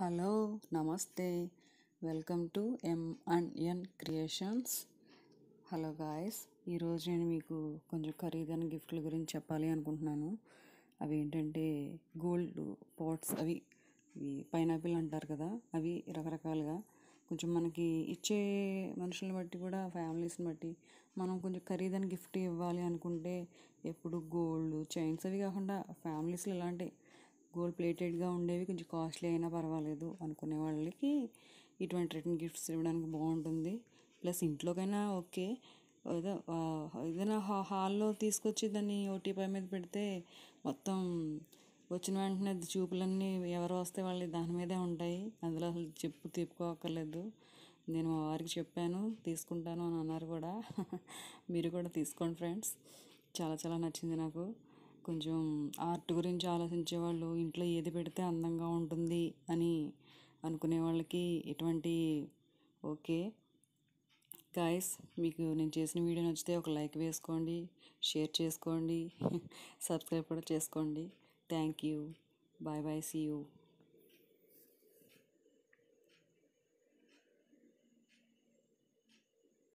hello నమస్తే welcome to M and N creations hello guys ఈరోజు నేను మీకు కొంచెం ఖరీదైన గిఫ్ట్ల గురించి చెప్పాలి అనుకుంటున్నాను అవి ఏంటంటే గోల్డ్ పాట్స్ అవి ఇవి పైనాపిల్ అంటారు కదా అవి రకరకాలుగా కొంచెం మనకి ఇచ్చే మనుషులను బట్టి కూడా ఫ్యామిలీస్ని బట్టి మనం కొంచెం ఖరీదైన గిఫ్ట్ ఇవ్వాలి అనుకుంటే ఎప్పుడు గోల్డ్ చైన్స్ అవి కాకుండా ఫ్యామిలీస్లో ఇలాంటి గోల్డ్ ప్లేటెడ్గా ఉండేవి కొంచెం కాస్ట్లీ అయినా పర్వాలేదు అనుకునే వాళ్ళకి ఇటువంటి రిటర్న్ గిఫ్ట్స్ ఇవ్వడానికి బాగుంటుంది ప్లస్ ఇంట్లోకైనా ఓకే ఏదో ఏదైనా హా హాల్లో తీసుకొచ్చి దాన్ని ఓటీపై మీద పెడితే మొత్తం వచ్చిన వెంటనే చూపులన్నీ ఎవరు వస్తే వాళ్ళు దాని మీదే ఉంటాయి అందులో అసలు చెప్పు తిప్పుకోక్కర్లేదు నేను మా వారికి చెప్పాను తీసుకుంటాను అని అన్నారు కూడా మీరు కూడా తీసుకోండి ఫ్రెండ్స్ చాలా చాలా నచ్చింది నాకు కొంచెం ఆర్ట్ గురించి ఆలోచించే వాళ్ళు ఇంట్లో ఏది పెడితే అందంగా ఉంటుంది అని అనుకునే వాళ్ళకి ఎటువంటి ఓకే గాయస్ మీకు నేను చేసిన వీడియో నచ్చితే ఒక లైక్ వేసుకోండి షేర్ చేసుకోండి సబ్స్క్రైబ్ కూడా చేసుకోండి thank you bye bye see you